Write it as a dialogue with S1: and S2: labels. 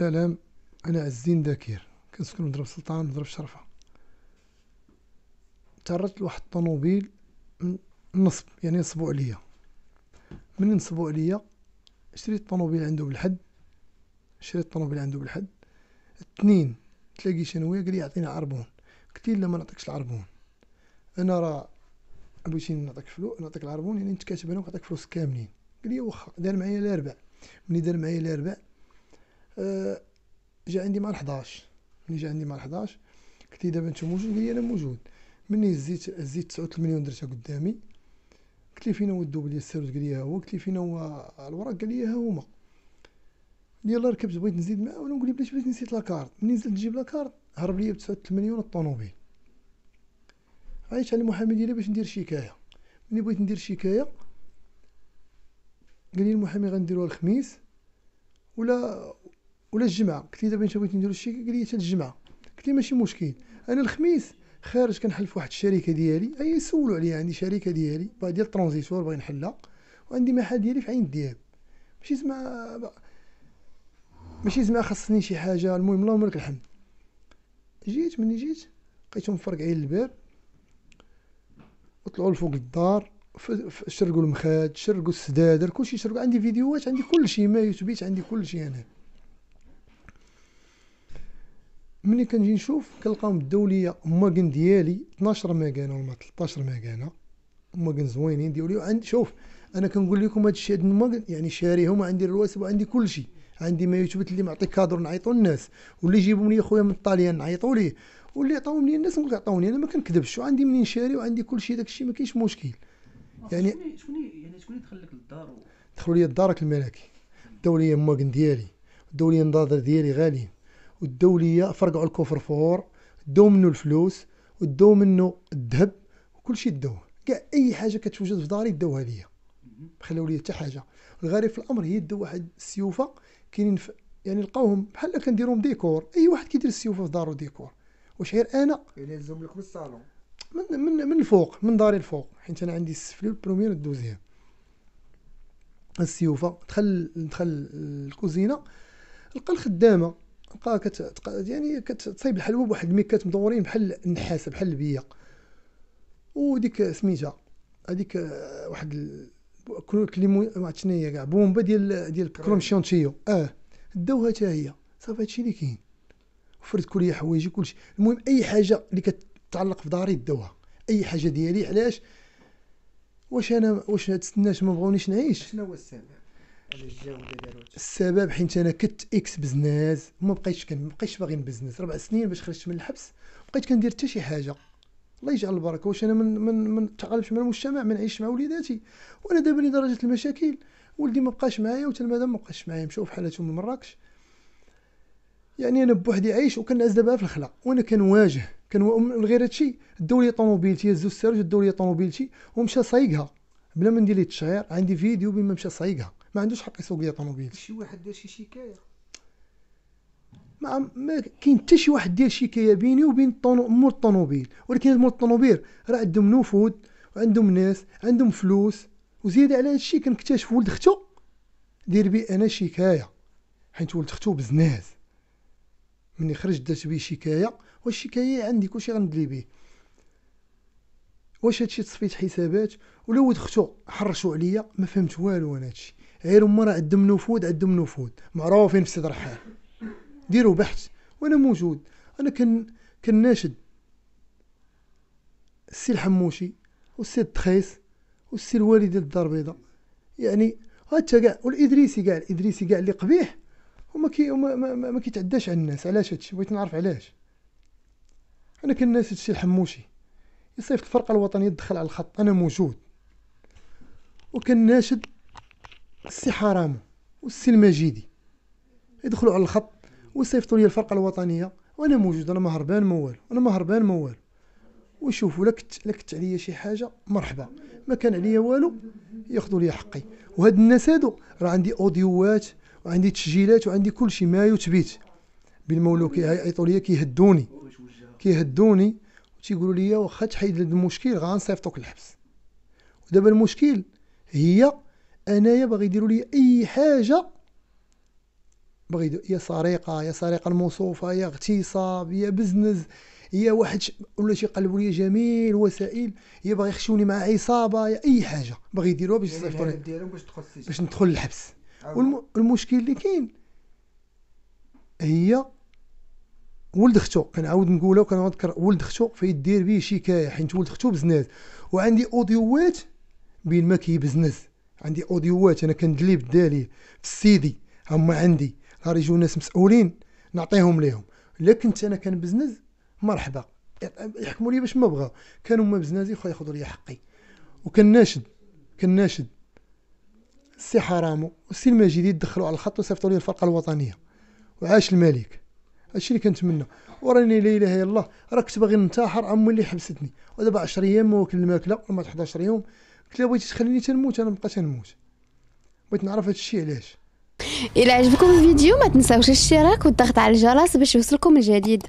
S1: السلام أنا عز الدين ذكير كنسكن مضرب سلطان مضرب شرفة تعرضت لواحد الطوموبيل نصب يعني نصبو عليا من نصبو عليا شريت الطوموبيل عنده بالحد شريت الطوموبيل عنده بالحد اثنين تلاقي شنوية قال لي يعطينا عربون قلت له ما نعطيكش العربون انا راه بغيتي نعطيك فلو نعطيك العربون يعني نتكاتب انا ونعطيك فلوس كاملين قال لي واخا دار معايا الاربع ملي دار معايا الاربع آه، جا عندي مع 11 ملي جا عندي مع 11 قلت لي دابا انت موجود قال لي انا موجود مني زيت زيت 89 درتها قدامي قلت لي فين هو الدوبل السيروت قال لي ها هو قلت لي فين هو الوراق قال لي ها هما يلا ركبت بغيت نزيد معاه وانا نقول بلاش بغيت نسيت لاكارت ملي نزلت نجيب لاكارت هرب لي ب 89 الطوموبيل عيط على المحامي ديالي باش ندير شكايه ملي بغيت ندير شكايه قال لي المحامي غنديروها الخميس ولا ولا الجمعه قلت لي دابا انت بغيتي نديرو الشيك قال لي حتى الجمعه قلت لي ماشي مشكل انا الخميس خارج كنحل في واحد الشركه ديالي اي سولو عليا عندي شركه ديالي ديال ترانزيتور باغي نحلها وعندي محل ديالي في عين الدياب ماشي زعما ماشي زعما خاصني شي حاجه المهم اللهم لك الحمد جيت مني جيت لقيتهم مفرقعين الباب وطلعوا لفوق الدار شرقوا المخاد شرقوا السدادر كلشي شرقوا عندي فيديوهات عندي كلشي ما يثبت عندي كلشي انا ملي كنجي نشوف كنلقاهم الدوليه ماكن ديالي 12 مكانه ولا 13 مكانه ماكن زوينين ديالي وعندي شوف انا كنقول لكم هذا الشيء هاد الماكن يعني شاريهم وعندي الرواسب وعندي كل شيء عندي ما يثبت اللي معطي كادر نعيطوا للناس واللي يجيبهم لي خويا من طاليان نعيطوا ليه واللي عطاوهم لي الناس نقول عطاوني انا ما كنكذبش وعندي منين شاري وعندي كل شيء داك الشيء ما كاينش مشكل يعني شكون يعني شكون اللي دخل لك للدار و... دخلوا لي الدارك الملكي الدوليه ماكن ديالي الدوليه النظاظر ديالي غاليين والدوليه فرقعوا الكوفر فور داو منه الفلوس وداو منه الذهب وكل شيء داوه كاع اي حاجه كتوجد في داري داوها ليا ما خلاو ليا حتى حاجه الغريب في الامر هي داو واحد السيوفه كاينين يعني لقاوهم بحال كنديرهم ديكور اي واحد كيدير السيوفه في دارو ديكور واش غير انا يعني لزم لك من الصالون من من من الفوق من داري الفوق حيت انا عندي السفلي والبروميير والدوزيام السيوفه دخل دخل الكوزينه لقى الخدامه تلقاها كت... يعني كتصايب الحلوى بواحد الميكات مدورين بحال النحاسه بحال البيه وديك سميتها هذيك آه، واحد ال... كليمون ما عرفت شنو هي كاع بومبا ديال ديال كروم شونتيو اه داوها حتى هي صافي هادشي اللي كاين وفرت كل حوايجي كلشي المهم اي حاجه اللي كتعلق في داري داوها اي حاجه ديالي علاش واش انا واش تستناش ما بغونيش نعيش شنو هو السبب السبب حيت انا كنت اكس بزناز وما بقيتش كان بقيتش باغي نبزنس ربع سنين باش خرجت من الحبس بقيت كندير حتى شي حاجه الله يجعل البركه واش انا من من من تعالبش مع المجتمع من عيش مع وليداتي وانا دابا لدرجه المشاكل ولدي ما بقاش معايا وتا ما بقاش معايا مشاو في حالته من مراكش يعني انا بوحدي عايش وكنعز دابا في الخلا وانا كنواجه كان من غير هادشي داو لي طوموبيلتي هزو الساروج داو لي طوموبيلتي ومشى صايقها بلا ما ندير ليه التشهير عندي فيديو بما مشى صايقها ما عندوش حق يسوق ليا طوموبيل شي واحد دار شي شكايه ما ما كاين حتى شي واحد دير شكايه بيني وبين مول الطوموبيل ولكن مول الطوموبيل راه عندهم نفوذ وعندهم ناس عندهم فلوس وزياده على هادشي كنكتشف ولد ختو دير بيه انا شكايه حيت ولد ختو بزناز ملي خرج درت بيه شكايه والشكايه عندي كلشي غندلي بيه واش هادشي تصفيت حسابات ولا ولد ختو حرشوا عليا ما فهمت والو انا هادشي غير مرة عندهم نفوذ عندهم نفوذ معروفين في سيد رحال ديروا بحث وانا موجود انا كن كناشد السي الحموشي والسي الدخيس والسي الوالد الدار البيضاء يعني هاتا كاع والادريسي كاع الادريسي كاع اللي قبيح وما كي وما ما, ما, ما كيتعداش على الناس علاش هادشي بغيت نعرف علاش انا كناشد السي الحموشي يصيفط الفرقه الوطنيه تدخل على الخط انا موجود وكناشد السي حرام والسي المجيدي يدخلوا على الخط ويصيفطوا لي الفرقه الوطنيه وانا موجود انا مهربان ما والو انا مهربان ما والو وشوفوا لك لكت عليا شي حاجه مرحبا ما كان عليا والو ياخذوا لي حقي وهاد الناس هادو راه عندي اوديوات وعندي تسجيلات وعندي كل شيء ما يثبت بالمولو كيعيطوا لي كيهدوني كيهدوني تيقولوا لي واخا تحيد المشكل غنصيفطوك الحبس ودابا المشكل هي انايا باغي يديروا لي اي حاجه باغي يا سرقه يا سرقه الموصوفه يا اغتصاب يا بزنس يا واحد ولا شي يقلبوا لي جميع الوسائل يا باغي يخشوني مع عصابه يا اي حاجه باغي يديروها باش يعني يصيفطوني باش تدخل باش ندخل للحبس والمشكل اللي كاين هي ولد اختو كنعاود نقولها وكنذكر ولد اختو فيدير به شكايه حيت ولد اختو بزناز وعندي اوديوات بين ما كيبزنس عندي اوديوات انا كندلي بالداليه في السيدي هما عندي راه يجيو ناس مسؤولين نعطيهم ليهم لكن كنت انا كان بزنس مرحبا يحكموا لي باش ما بغاو كانوا هما بزنازي خويا ياخذوا لي حقي كان كناشد السي حرامو والسي المجيدي دخلوا على الخط وصيفطوا لي الفرقه الوطنيه وعاش الملك هادشي اللي كنتمنى وراني لا اله الا الله راه كنت باغي ننتحر عمو اللي حبستني ودابا 10 ايام ما واكل الماكله وما 11 يوم قلت لها بغيتي تخليني تنموت انا نبقى تنموت بغيت نعرف هذا الشيء علاش الى عجبكم الفيديو ما تنساوش الاشتراك والضغط على الجرس باش يوصلكم الجديد